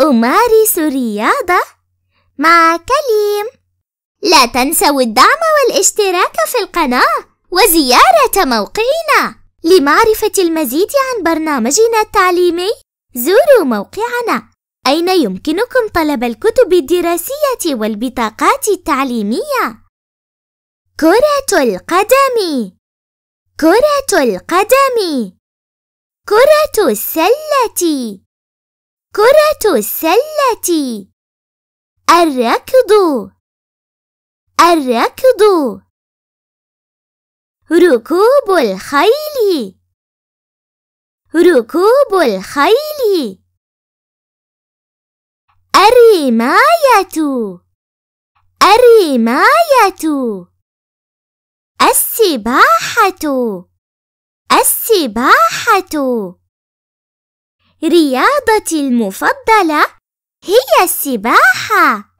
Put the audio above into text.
أمارس الرياضة مع كليم لا تنسوا الدعم والاشتراك في القناة وزيارة موقعنا لمعرفة المزيد عن برنامجنا التعليمي زوروا موقعنا أين يمكنكم طلب الكتب الدراسية والبطاقات التعليمية كرة القدم كرة القدم كرة السلة كرة السلة الركض الركض ركوب الخيل ركوب الخيل الرماية الرماية السباحة السباحة رياضتي المفضلة هي السباحة